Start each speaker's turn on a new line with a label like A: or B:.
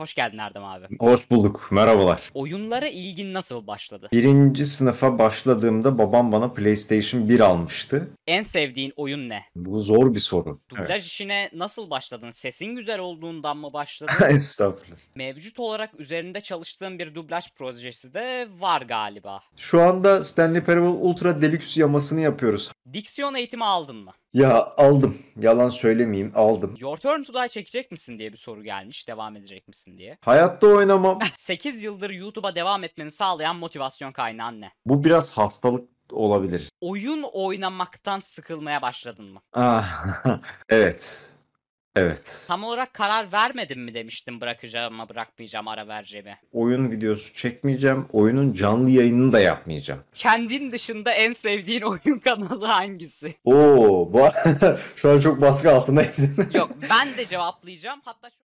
A: Hoş geldin Erdem abi.
B: Hoş bulduk. Merhabalar.
A: Oyunlara ilgin nasıl başladı?
B: Birinci sınıfa başladığımda babam bana PlayStation 1 almıştı.
A: En sevdiğin oyun ne?
B: Bu zor bir soru. Dublaj evet.
A: işine nasıl başladın? Sesin güzel olduğundan mı başladın? Estağfurullah. Mevcut olarak üzerinde çalıştığın bir dublaj projesi de var galiba.
C: Şu anda Stanley Parable Ultra Deluxe yamasını yapıyoruz.
A: Diksiyon eğitimi aldın mı?
C: Ya aldım. Yalan söylemeyeyim aldım. Your
A: Turn to Die çekecek misin diye bir soru gelmiş. Devam edecek misin? etsin diye.
C: Hayatta oynamam.
A: 8 yıldır YouTube'a devam etmeni sağlayan motivasyon kaynağı anne.
B: Bu biraz hastalık olabilir.
A: Oyun oynamaktan sıkılmaya başladın mı?
B: Ah,
D: evet. Evet.
A: Tam olarak karar vermedim mi demiştim bırakacağıma bırakmayacağım ara vereceğimi.
D: Oyun videosu çekmeyeceğim. Oyunun canlı yayınını da yapmayacağım.
A: Kendin dışında en sevdiğin oyun kanalı hangisi?
D: Oo, bu
B: şu an çok baskı altındayız.
A: Yok ben de cevaplayacağım. Hatta şu...